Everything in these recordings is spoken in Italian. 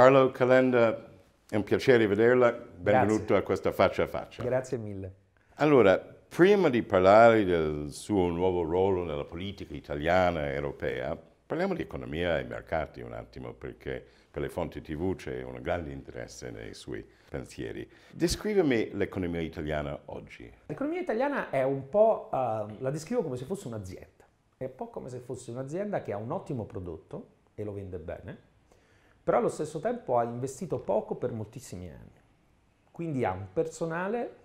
Carlo Calenda, è un piacere vederla, benvenuto Grazie. a questa faccia a faccia. Grazie mille. Allora, prima di parlare del suo nuovo ruolo nella politica italiana e europea, parliamo di economia e mercati un attimo, perché per le fonti TV c'è un grande interesse nei suoi pensieri. Descrivimi l'economia italiana oggi. L'economia italiana è un po', uh, la descrivo come se fosse un'azienda, è un po' come se fosse un'azienda che ha un ottimo prodotto e lo vende bene, però allo stesso tempo ha investito poco per moltissimi anni. Quindi ha un personale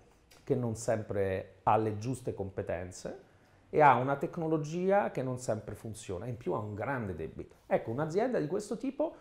che non sempre ha le giuste competenze e ha una tecnologia che non sempre funziona, in più ha un grande debito. Ecco, un'azienda di questo tipo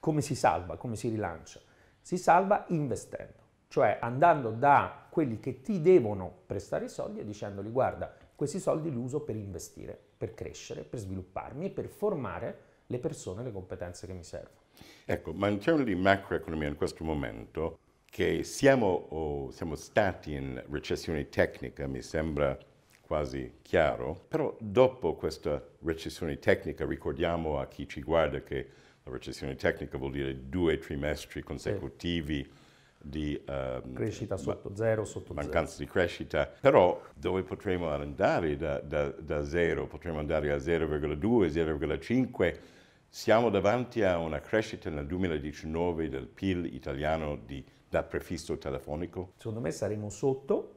come si salva, come si rilancia? Si salva investendo, cioè andando da quelli che ti devono prestare i soldi e dicendogli guarda, questi soldi li uso per investire, per crescere, per svilupparmi e per formare le persone le competenze che mi servono. Ecco, ma in termini di macroeconomia in questo momento che siamo, oh, siamo stati in recessione tecnica, mi sembra quasi chiaro, però dopo questa recessione tecnica ricordiamo a chi ci guarda che la recessione tecnica vuol dire due trimestri consecutivi sì. di um, crescita sotto ma- zero, sotto mancanza zero. di crescita, però dove potremo andare da, da, da zero? Potremmo andare a 0,2, 0,5 siamo davanti a una crescita nel 2019 del PIL italiano di, da prefisso telefonico? Secondo me saremo sotto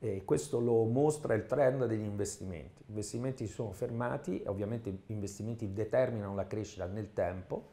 e questo lo mostra il trend degli investimenti. Gli investimenti si sono fermati, ovviamente gli investimenti determinano la crescita nel tempo,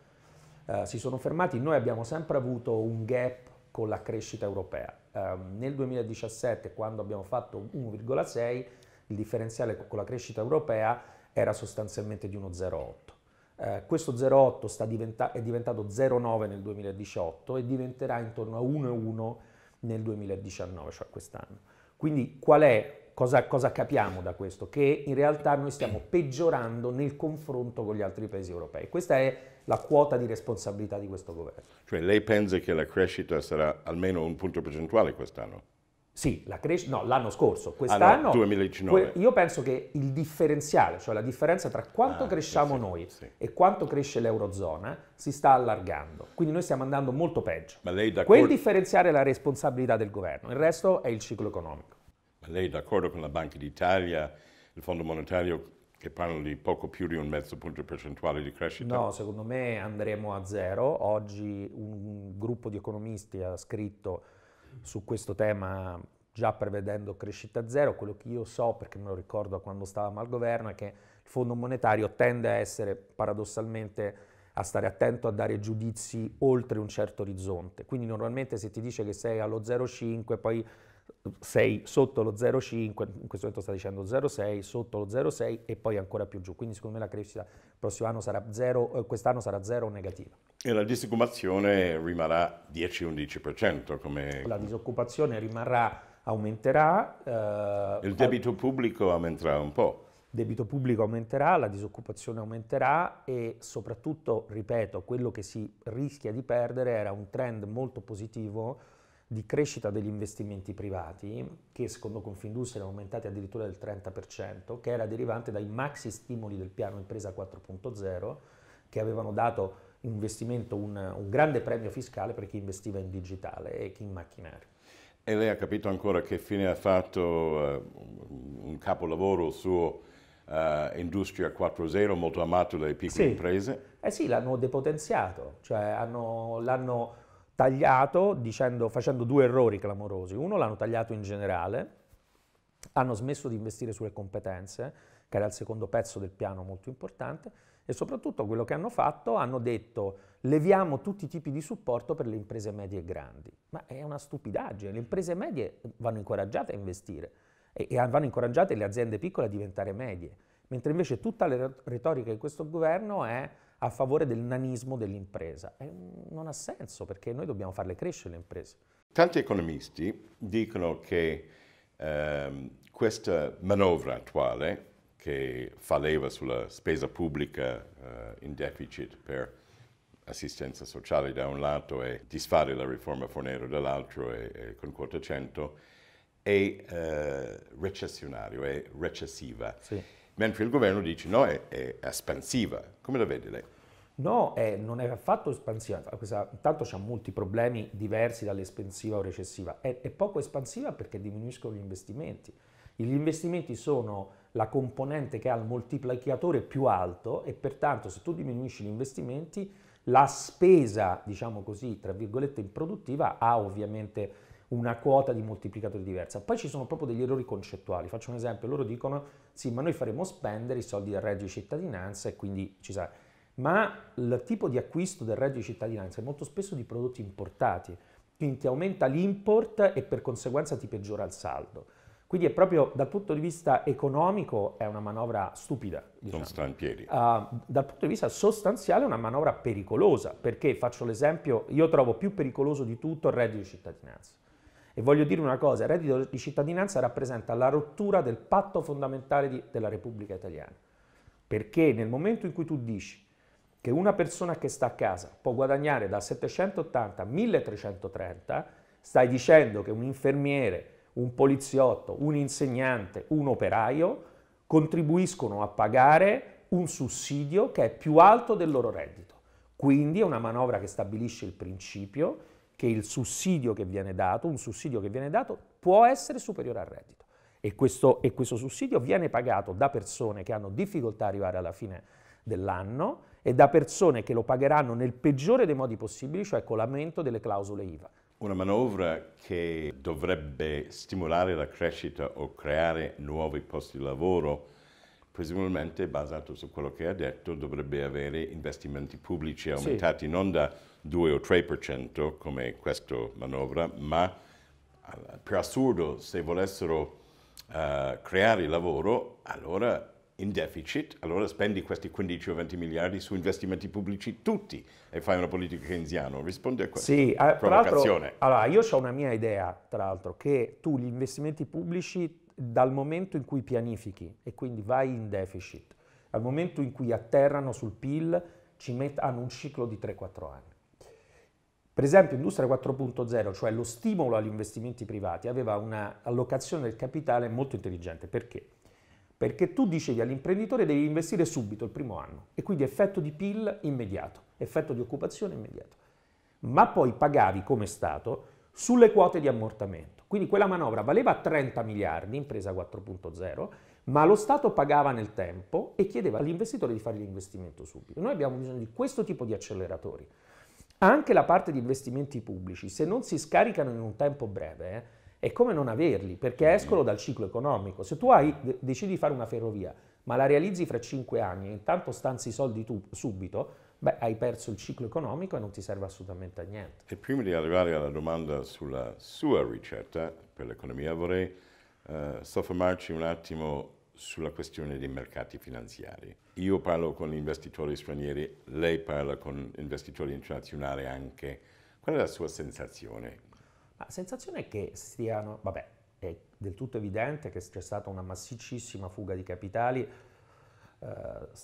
eh, si sono fermati, noi abbiamo sempre avuto un gap con la crescita europea. Eh, nel 2017 quando abbiamo fatto 1,6 il differenziale con la crescita europea era sostanzialmente di 1,08 eh, questo 0,8 diventa- è diventato 0,9 nel 2018 e diventerà intorno a 1,1 nel 2019, cioè quest'anno. Quindi qual è, cosa, cosa capiamo da questo? Che in realtà noi stiamo peggiorando nel confronto con gli altri paesi europei. Questa è la quota di responsabilità di questo governo. Cioè lei pensa che la crescita sarà almeno un punto percentuale quest'anno? Sì, la cres- no, l'anno scorso, quest'anno. Ah, no, 2019. io penso che il differenziale, cioè la differenza tra quanto ah, cresciamo sì, noi sì. e quanto cresce l'Eurozona, si sta allargando. Quindi noi stiamo andando molto peggio. Ma lei d'accordo... Quel differenziale è la responsabilità del governo, il resto è il ciclo economico. Ma lei è d'accordo con la Banca d'Italia, il Fondo Monetario che parlano di poco più di un mezzo punto percentuale di crescita? No, secondo me andremo a zero. Oggi un gruppo di economisti ha scritto su questo tema già prevedendo crescita zero. Quello che io so, perché me lo ricordo quando stavamo al governo, è che il Fondo monetario tende a essere paradossalmente a stare attento a dare giudizi oltre un certo orizzonte. Quindi normalmente se ti dice che sei allo 0,5, poi sei sotto lo 0,5, in questo momento sta dicendo 0,6, sotto lo 0,6 e poi ancora più giù. Quindi secondo me la crescita sarà zero, eh, quest'anno sarà 0 o negativa. E la disoccupazione rimarrà 10-11%? Come... La disoccupazione rimarrà, aumenterà. Eh, Il debito pubblico aumenterà un po'. Il debito pubblico aumenterà, la disoccupazione aumenterà e soprattutto, ripeto, quello che si rischia di perdere era un trend molto positivo di crescita degli investimenti privati, che secondo Confindustria erano aumentati addirittura del 30%, che era derivante dai maxi stimoli del piano Impresa 4.0, che avevano dato investimento un, un grande premio fiscale per chi investiva in digitale e chi in macchinari. E lei ha capito ancora che fine ha fatto uh, un capolavoro il suo uh, Industria 4.0, molto amato dalle piccole sì. imprese? Eh sì, l'hanno depotenziato, cioè l'hanno tagliato dicendo, facendo due errori clamorosi. Uno, l'hanno tagliato in generale, hanno smesso di investire sulle competenze, che era il secondo pezzo del piano molto importante, e soprattutto quello che hanno fatto, hanno detto leviamo tutti i tipi di supporto per le imprese medie e grandi. Ma è una stupidaggine, le imprese medie vanno incoraggiate a investire e, e vanno incoraggiate le aziende piccole a diventare medie, mentre invece tutta la retorica di questo governo è a favore del nanismo dell'impresa. E mm, non ha senso perché noi dobbiamo farle crescere le imprese. Tanti economisti dicono che ehm, questa manovra attuale, che fa leva sulla spesa pubblica eh, in deficit per assistenza sociale da un lato e disfare la riforma Fornero dall'altro e, e con quota 100, è eh, recessionario, è recessiva. Sì mentre il governo dice no, è, è espansiva. Come la vede lei? No, eh, non è affatto espansiva. intanto c'è molti problemi diversi dall'espansiva o recessiva. È, è, poco espansiva perché diminuiscono gli investimenti. Gli investimenti sono la componente che ha il moltiplicatore più alto e pertanto se tu diminuisci gli investimenti la spesa, diciamo così, tra virgolette improduttiva ha ovviamente una quota di moltiplicatore diversa. Poi ci sono proprio degli errori concettuali. Faccio un esempio, loro dicono sì, ma noi faremo spendere i soldi del reddito di cittadinanza e quindi ci sarà. Ma il tipo di acquisto del reddito di cittadinanza è molto spesso di prodotti importati, quindi ti aumenta l'import e per conseguenza ti peggiora il saldo. Quindi è proprio dal punto di vista economico è una manovra stupida. Diciamo. Non uh, ah, dal punto di vista sostanziale è una manovra pericolosa, perché faccio l'esempio, io trovo più pericoloso di tutto il reddito di cittadinanza. E voglio dire una cosa, il reddito di cittadinanza rappresenta la rottura del patto fondamentale di, della Repubblica Italiana. Perché nel momento in cui tu dici che una persona che sta a casa può guadagnare da 780 a 1330, stai dicendo che un infermiere, un poliziotto, un insegnante, un operaio contribuiscono a pagare un sussidio che è più alto del loro reddito. Quindi è una manovra che stabilisce il principio che il sussidio che viene dato, un sussidio che viene dato, può essere superiore al reddito. E questo, e questo sussidio viene pagato da persone che hanno difficoltà ad arrivare alla fine dell'anno e da persone che lo pagheranno nel peggiore dei modi possibili, cioè con l'aumento delle clausole IVA. Una manovra che dovrebbe stimolare la crescita o creare nuovi posti di lavoro, presumibilmente basato su quello che ha detto, dovrebbe avere investimenti pubblici aumentati sì. non da 2 o 3% come questa manovra, ma per assurdo se volessero uh, creare lavoro, allora in deficit, allora spendi questi 15 o 20 miliardi su investimenti pubblici tutti e fai una politica keynesiana. Risponde a questa sì, eh, provocazione. Allora, io ho una mia idea, tra l'altro, che tu gli investimenti pubblici dal momento in cui pianifichi e quindi vai in deficit, al momento in cui atterrano sul PIL, ci met- hanno un ciclo di 3-4 anni. Per esempio Industria 4.0, cioè lo stimolo agli investimenti privati, aveva un'allocazione del capitale molto intelligente. Perché? Perché tu dicevi all'imprenditore devi investire subito, il primo anno, e quindi effetto di PIL immediato, effetto di occupazione immediato. Ma poi pagavi come Stato sulle quote di ammortamento. Quindi quella manovra valeva 30 miliardi, impresa 4.0, ma lo Stato pagava nel tempo e chiedeva all'investitore di fare l'investimento subito. Noi abbiamo bisogno di questo tipo di acceleratori. Anche la parte di investimenti pubblici, se non si scaricano in un tempo breve, eh, è come non averli, perché mm. escono dal ciclo economico. Se tu hai, decidi di fare una ferrovia, ma la realizzi fra cinque anni e intanto stanzi i soldi tu subito, beh, hai perso il ciclo economico e non ti serve assolutamente a niente. E prima di arrivare alla domanda sulla sua ricetta per l'economia, vorrei eh, soffermarci un attimo sulla questione dei mercati finanziari io parlo con gli investitori stranieri, lei parla con investitori internazionali anche. Qual è la sua sensazione? La sensazione è che stiano, vabbè, è del tutto evidente che c'è stata una massicissima fuga di capitali eh,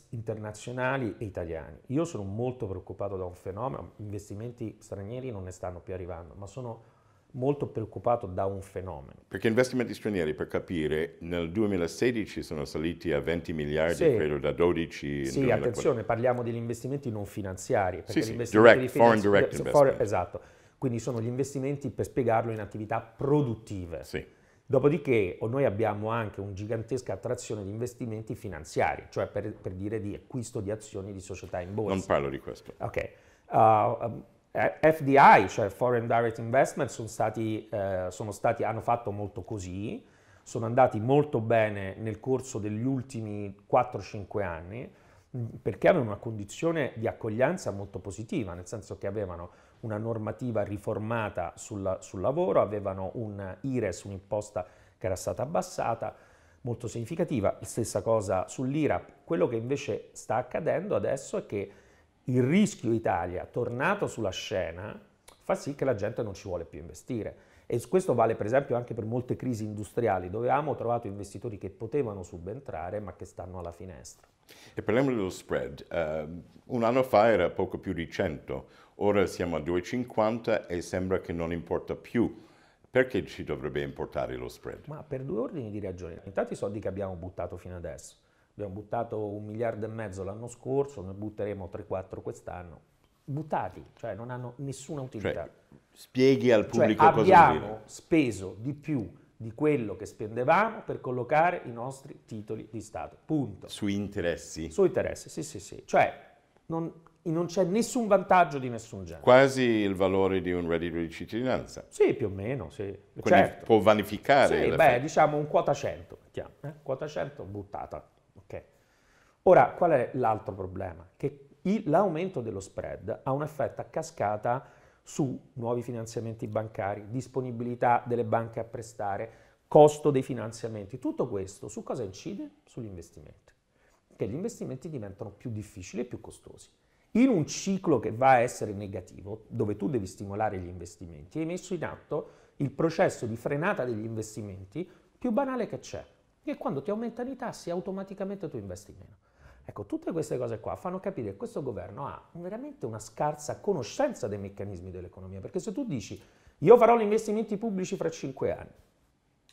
internazionali e italiani. Io sono molto preoccupato da un fenomeno, investimenti stranieri non ne stanno più arrivando, ma sono molto preoccupato da un fenomeno. Perché investimenti stranieri, per capire, nel 2016 sono saliti a 20 miliardi, sì. credo da 12. Sì, 2014. attenzione, parliamo degli investimenti non finanziari. Perché sì, gli investimenti direct, foreign direct investment. Foreign, esatto, quindi sono gli investimenti, per spiegarlo, in attività produttive. Sì. Dopodiché noi abbiamo anche una gigantesca attrazione di investimenti finanziari, cioè per, per, dire di acquisto di azioni di società in borsa. Non parlo di questo. Ok. Uh, eh, FDI, cioè Foreign Direct Investment, sono stati, eh, sono stati, hanno fatto molto così, sono andati molto bene nel corso degli ultimi 4-5 anni perché avevano una condizione di accoglienza molto positiva, nel senso che avevano una normativa riformata sul, sul lavoro, avevano un IRES, un'imposta che era stata abbassata, molto significativa, stessa cosa sull'IRAP. Quello che invece sta accadendo adesso è che il rischio Italia, tornato sulla scena, fa sì che la gente non ci vuole più investire. E questo vale per esempio anche per molte crisi industriali, dove abbiamo trovato investitori che potevano subentrare ma che stanno alla finestra. E parliamo dello spread. Uh, un anno fa era poco più di 100, ora siamo a 2,50 e sembra che non importa più. Perché ci dovrebbe importare lo spread? Ma per due ordini di ragioni. Intanto i soldi che abbiamo buttato fino adesso abbiamo buttato un miliardo e mezzo l'anno scorso, ne butteremo 3-4 quest'anno, buttati, cioè non hanno nessuna utilità. Cioè, spieghi al cioè, pubblico cioè, cosa abbiamo speso di più di quello che spendevamo per collocare i nostri titoli di Stato, punto. Su interessi? Su interessi, sì sì sì, cioè non, non c'è nessun vantaggio di nessun genere. Quasi il valore di un reddito di cittadinanza. Sì, più o meno, sì. Quindi certo. può vanificare. Sì, beh, diciamo un quota 100, mettiamo, eh? quota 100 buttata. Ok. Ora, qual è l'altro problema? Che l'aumento dello spread ha un effetto a cascata su nuovi finanziamenti bancari, disponibilità delle banche a prestare, costo dei finanziamenti. Tutto questo su cosa incide? Sugli investimenti. Che gli investimenti diventano più difficili e più costosi. In un ciclo che va a essere negativo, dove tu devi stimolare gli investimenti, hai messo in atto il processo di frenata degli investimenti più banale che c'è che quando ti aumentano i tassi automaticamente tu investi meno. Ecco, tutte queste cose qua fanno capire che questo governo ha veramente una scarsa conoscenza dei meccanismi dell'economia, perché se tu dici io farò gli investimenti pubblici fra cinque anni,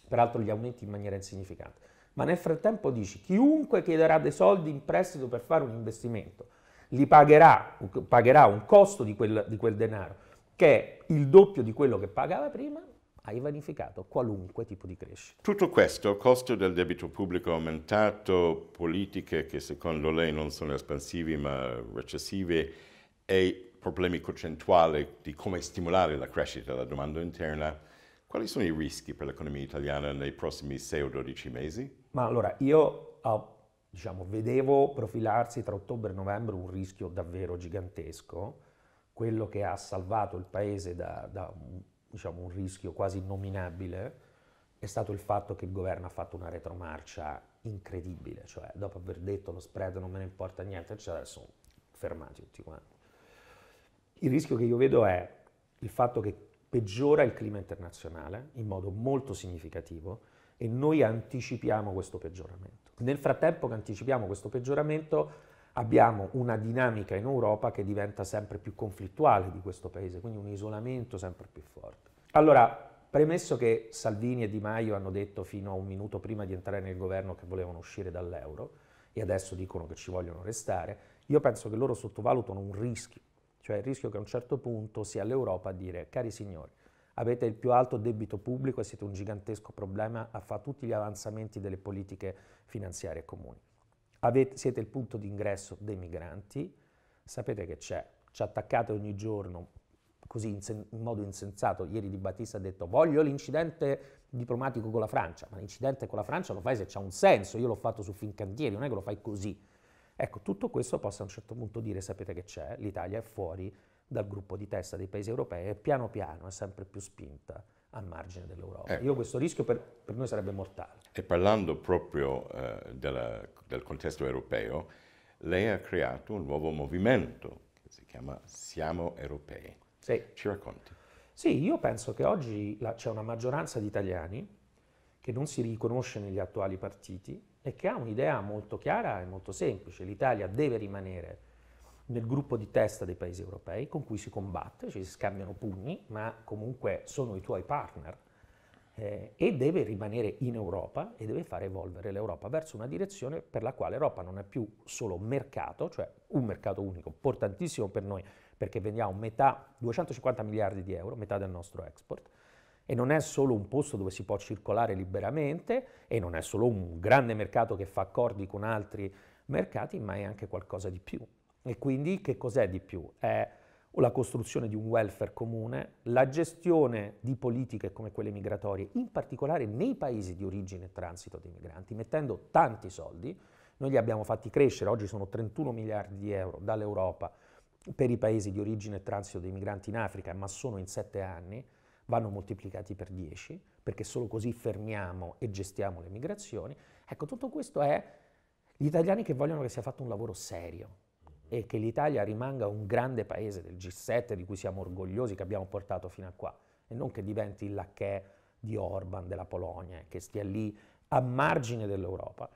peraltro li aumenti in maniera insignificante, ma nel frattempo dici chiunque chiederà dei soldi in prestito per fare un investimento, li pagherà, pagherà un costo di quel, di quel denaro che è il doppio di quello che pagava prima, hai vanificato qualunque tipo di crescita. Tutto questo, costo del debito pubblico aumentato, politiche che secondo lei non sono espansive ma recessive e problemi concettuali di come stimolare la crescita della domanda interna, quali sono i rischi per l'economia italiana nei prossimi 6 o 12 mesi? Ma allora, io ah, diciamo, vedevo profilarsi tra ottobre e novembre un rischio davvero gigantesco, quello che ha salvato il paese da, da diciamo, un rischio quasi nominabile è stato il fatto che il governo ha fatto una retromarcia incredibile, cioè dopo aver detto lo spread non me ne importa niente, eccetera, sono fermati tutti quanti. Il rischio che io vedo è il fatto che peggiora il clima internazionale in modo molto significativo e noi anticipiamo questo peggioramento. Nel frattempo che anticipiamo questo peggioramento abbiamo una dinamica in Europa che diventa sempre più conflittuale di questo paese, quindi un isolamento sempre più forte. Allora, premesso che Salvini e Di Maio hanno detto fino a un minuto prima di entrare nel governo che volevano uscire dall'euro e adesso dicono che ci vogliono restare, io penso che loro sottovalutano un rischio, cioè il rischio che a un certo punto sia l'Europa a dire cari signori, avete il più alto debito pubblico e siete un gigantesco problema a fare tutti gli avanzamenti delle politiche finanziarie comuni avete, siete il punto d'ingresso dei migranti, sapete che c'è, ci attaccate ogni giorno così in, sen- in, modo insensato. Ieri Di Battista ha detto voglio l'incidente diplomatico con la Francia, ma l'incidente con la Francia lo fai se c'è un senso, io l'ho fatto su Fincantieri, non è che lo fai così. Ecco, tutto questo possa a un certo punto dire, sapete che c'è, l'Italia è fuori dal gruppo di testa dei paesi europei e piano piano è sempre più spinta a margine dell'Europa. Ecco. Io questo rischio per, per, noi sarebbe mortale. E parlando proprio eh, della, del contesto europeo, lei ha creato un nuovo movimento che si chiama Siamo Europei. Sì. Ci racconti? Sì, io penso che oggi la, c'è una maggioranza di italiani che non si riconosce negli attuali partiti e che ha un'idea molto chiara e molto semplice. L'Italia deve rimanere nel gruppo di testa dei paesi europei con cui si combatte, cioè si scambiano pugni, ma comunque sono i tuoi partner eh, e deve rimanere in Europa e deve far evolvere l'Europa verso una direzione per la quale l'Europa non è più solo mercato, cioè un mercato unico, importantissimo per noi perché vendiamo metà, 250 miliardi di euro, metà del nostro export, e non è solo un posto dove si può circolare liberamente e non è solo un grande mercato che fa accordi con altri mercati, ma è anche qualcosa di più. E quindi che cos'è di più? È la costruzione di un welfare comune, la gestione di politiche come quelle migratorie, in particolare nei paesi di origine e transito dei migranti, mettendo tanti soldi. Noi li abbiamo fatti crescere, oggi sono 31 miliardi di euro dall'Europa per i paesi di origine e transito dei migranti in Africa, ma sono in sette anni, vanno moltiplicati per dieci, perché solo così fermiamo e gestiamo le migrazioni. Ecco, tutto questo è gli italiani che vogliono che sia fatto un lavoro serio, e che l'Italia rimanga un grande paese del G7 di cui siamo orgogliosi, che abbiamo portato fino a qua, e non che diventi il lacchè di Orban, della Polonia, che stia lì a margine dell'Europa.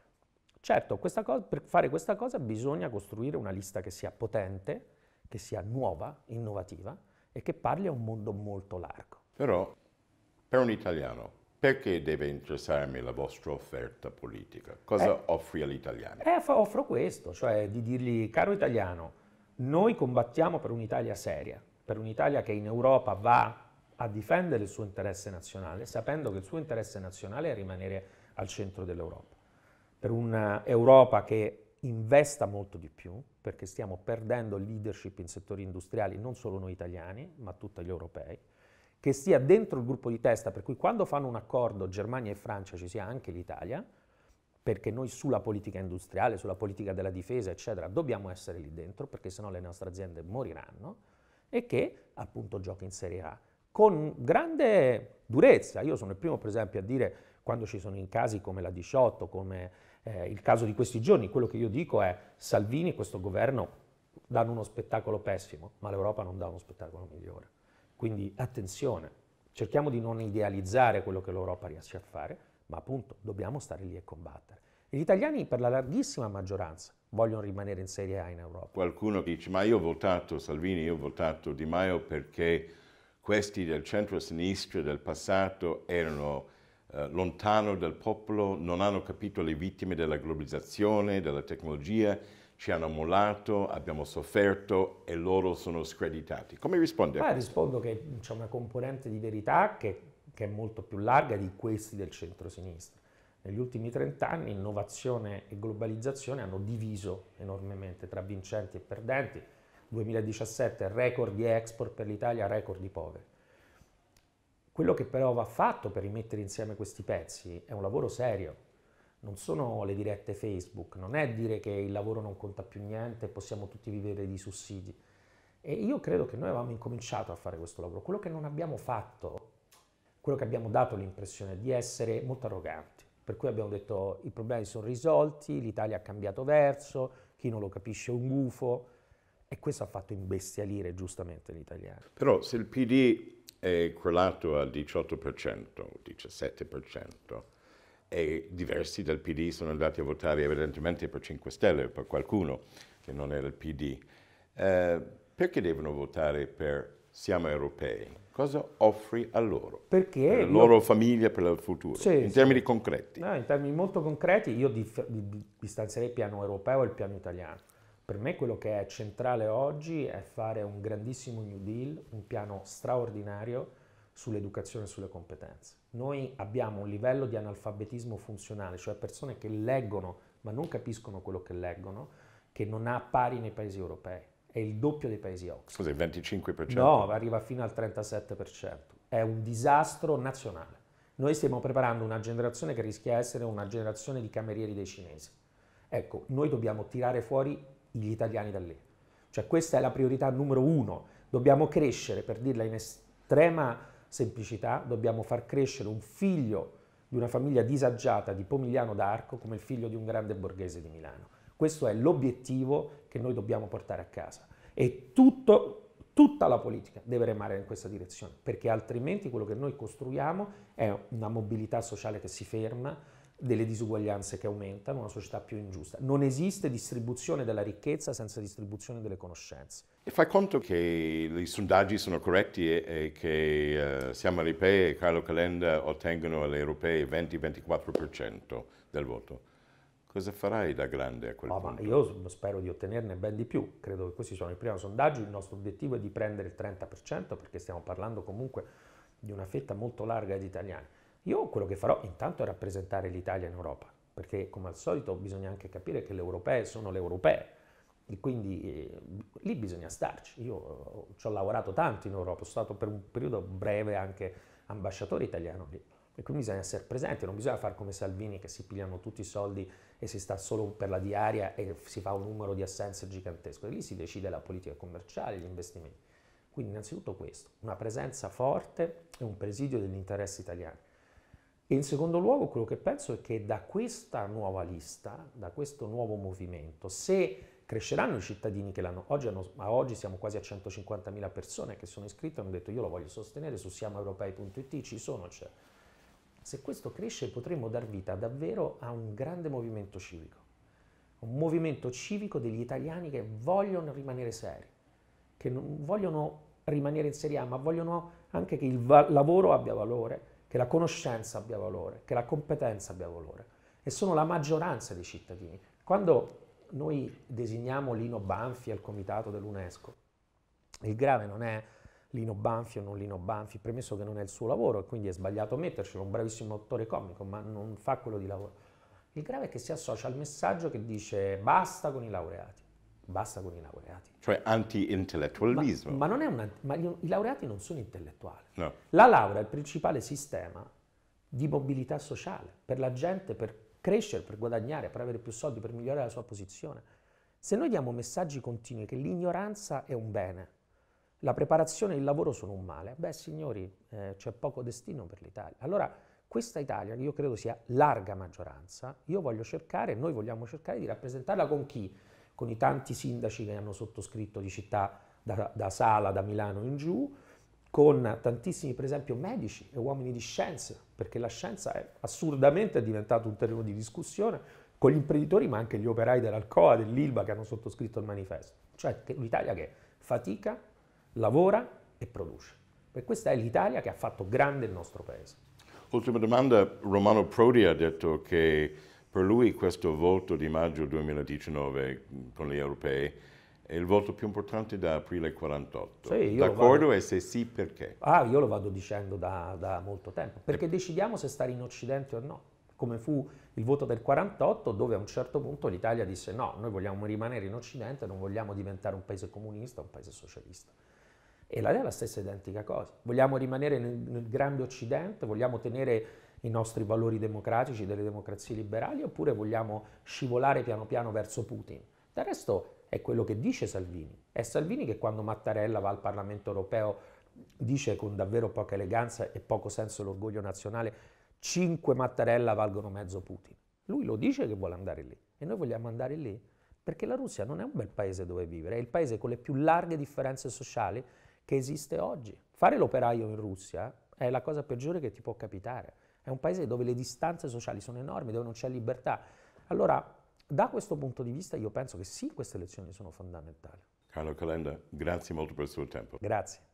Certo, cosa, per fare questa cosa bisogna costruire una lista che sia potente, che sia nuova, innovativa e che parli a un mondo molto largo. Però per un italiano perché deve interessarmi la vostra offerta politica? Cosa eh, offri agli italiani? Eh, offro questo, cioè di dirgli, caro italiano, noi combattiamo per un'Italia seria, per un'Italia che in Europa va a difendere il suo interesse nazionale, sapendo che il suo interesse nazionale è rimanere al centro dell'Europa. Per un'Europa che investa molto di più, perché stiamo perdendo leadership in settori industriali non solo noi italiani, ma tutti gli europei che sia dentro il gruppo di testa, per cui quando fanno un accordo Germania e Francia ci sia anche l'Italia, perché noi sulla politica industriale, sulla politica della difesa, eccetera, dobbiamo essere lì dentro, perché sennò le nostre aziende moriranno, e che appunto giochi in Serie A con grande durezza. Io sono il primo, per esempio, a dire quando ci sono in casi come la 18, come eh, il caso di questi giorni, quello che io dico è Salvini e questo governo danno uno spettacolo pessimo, ma l'Europa non dà uno spettacolo migliore. Quindi attenzione, cerchiamo di non idealizzare quello che l'Europa riesce a fare, ma appunto dobbiamo stare lì e combattere. gli italiani per la larghissima maggioranza vogliono rimanere in Serie A in Europa. Qualcuno dice ma io ho votato Salvini, io ho votato Di Maio perché questi del centro-sinistra del passato erano eh, lontano dal popolo, non hanno capito le vittime della globalizzazione, della tecnologia, ci hanno mollato, abbiamo sofferto e loro sono screditati. Come risponde? Ah, rispondo che c'è una componente di verità che, che è molto più larga di questi del centro-sinistra. Negli ultimi 30 anni innovazione e globalizzazione hanno diviso enormemente tra vincenti e perdenti. 2017 record di export per l'Italia, record di poveri. Quello che però va fatto per rimettere insieme questi pezzi è un lavoro serio, non sono le dirette Facebook, non è dire che il lavoro non conta più niente e possiamo tutti vivere di sussidi. E io credo che noi avevamo incominciato a fare questo lavoro. Quello che non abbiamo fatto, quello che abbiamo dato l'impressione di essere molto arroganti. Per cui abbiamo detto i problemi sono risolti, l'Italia ha cambiato verso, chi non lo capisce è un gufo. E questo ha fatto imbestialire giustamente gli italiani. Però se il PD è crollato al 18%, 17%, e diversi dal PD sono andati a votare evidentemente per 5 Stelle, per qualcuno che non era il PD. Eh, perché devono votare per siamo europei? Cosa offri a loro? Perché per la loro io... famiglia, per il futuro, sì, in sì. termini concreti. No, in termini molto concreti io dif- distanzierei il piano europeo e il piano italiano. Per me quello che è centrale oggi è fare un grandissimo New Deal, un piano straordinario sull'educazione e sulle competenze noi abbiamo un livello di analfabetismo funzionale, cioè persone che leggono ma non capiscono quello che leggono, che non ha pari nei paesi europei. È il doppio dei paesi OX. Cos'è, il 25%? No, arriva fino al 37%. È un disastro nazionale. Noi stiamo preparando una generazione che rischia di essere una generazione di camerieri dei cinesi. Ecco, noi dobbiamo tirare fuori gli italiani da lì. Cioè questa è la priorità numero uno. Dobbiamo crescere, per dirla in estrema semplicità dobbiamo far crescere un figlio di una famiglia disagiata di Pomigliano d'Arco come il figlio di un grande borghese di Milano. Questo è l'obiettivo che noi dobbiamo portare a casa e tutto, tutta la politica deve remare in questa direzione, perché altrimenti quello che noi costruiamo è una mobilità sociale che si ferma, delle disuguaglianze che aumentano, una società più ingiusta. Non esiste distribuzione della ricchezza senza distribuzione delle conoscenze. E fai conto che i sondaggi sono corretti e, che eh, Siamo Ripè e Carlo Calenda ottengono alle europee il 20-24% del voto. Cosa farai da grande a quel oh, punto? io spero di ottenerne ben di più, credo che questi sono i primi sondaggi, il nostro obiettivo è di prendere il 30% perché stiamo parlando comunque di una fetta molto larga di italiani. Io quello che farò intanto è rappresentare l'Italia in Europa, perché come al solito bisogna anche capire che le europee sono le europee, e quindi eh, lì bisogna starci. Io eh, ci ho lavorato tanto in Europa, sono stato per un periodo breve anche ambasciatore italiano lì. E quindi bisogna essere presenti, non bisogna fare come Salvini che si pigliano tutti i soldi e si sta solo per la diaria e si fa un numero di assenze gigantesco. E lì si decide la politica commerciale, gli investimenti. Quindi innanzitutto questo, una presenza forte e un presidio degli interessi italiani. E in secondo luogo quello che penso è che da questa nuova lista, da questo nuovo movimento, se cresceranno i cittadini che l'hanno. Oggi, hanno, oggi siamo quasi a 150.000 persone che sono iscritte e hanno detto io lo voglio sostenere su siamoeuropei.it, ci sono, c'è. Se questo cresce potremmo dar vita davvero a un grande movimento civico, un movimento civico degli italiani che vogliono rimanere seri, che non vogliono rimanere in Serie A, ma vogliono anche che il va- lavoro abbia valore, che la conoscenza abbia valore, che la competenza abbia valore. E sono la maggioranza dei cittadini. Quando noi designiamo Lino Banfi al comitato dell'UNESCO, il grave non è Lino Banfi o non Lino Banfi, premesso che non è il suo lavoro e quindi è sbagliato mettercelo, un bravissimo attore comico, ma non fa quello di lavoro. Il grave è che si associa al messaggio che dice basta con i laureati, basta con i laureati. Cioè anti-intellettualismo. Ma, ma, una, ma gli, i laureati non sono intellettuali. No. La laurea è il principale sistema di mobilità sociale per la gente, per crescere, per guadagnare, per avere più soldi, per migliorare la sua posizione. Se noi diamo messaggi continui che l'ignoranza è un bene, la preparazione e il lavoro sono un male, beh signori eh, c'è poco destino per l'Italia. Allora questa Italia, che io credo sia larga maggioranza, io voglio cercare, noi vogliamo cercare di rappresentarla con chi? Con i tanti sindaci che hanno sottoscritto di città da, da Sala, da Milano in giù, con tantissimi, per esempio, medici e uomini di scienza, perché la scienza è assurdamente diventata un terreno di discussione con gli imprenditori, ma anche gli operai dell'Alcoa, dell'Ilba, che hanno sottoscritto il manifesto. Cioè l'Italia che fatica, lavora e produce. Per questa è l'Italia che ha fatto grande il nostro paese. Ultima domanda, Romano Prodi ha detto che per lui questo voto di maggio 2019 mm, con gli europei è il voto più importante da aprile 48. Sì, D'accordo vado... e se sì perché? Ah, io lo vado dicendo da, da molto tempo, perché e... Eh. decidiamo se stare in Occidente o no, come fu il voto del 48 dove a un certo punto l'Italia disse no, noi vogliamo rimanere in Occidente, non vogliamo diventare un paese comunista, un paese socialista. E la è la stessa identica cosa, vogliamo rimanere nel, nel grande Occidente, vogliamo tenere i nostri valori democratici delle democrazie liberali oppure vogliamo scivolare piano piano verso Putin. Del resto è quello che dice Salvini. È Salvini che quando Mattarella va al Parlamento europeo dice con davvero poca eleganza e poco senso l'orgoglio nazionale 5 Mattarella valgono mezzo Putin. Lui lo dice che vuole andare lì e noi vogliamo andare lì perché la Russia non è un bel paese dove vivere, è il paese con le più larghe differenze sociali che esiste oggi. Fare l'operaio in Russia è la cosa peggiore che ti può capitare. È un paese dove le distanze sociali sono enormi, dove non c'è libertà. Allora da questo punto di vista io penso che sì, queste elezioni sono fondamentali. Carlo Calenda, grazie molto per il suo tempo. Grazie.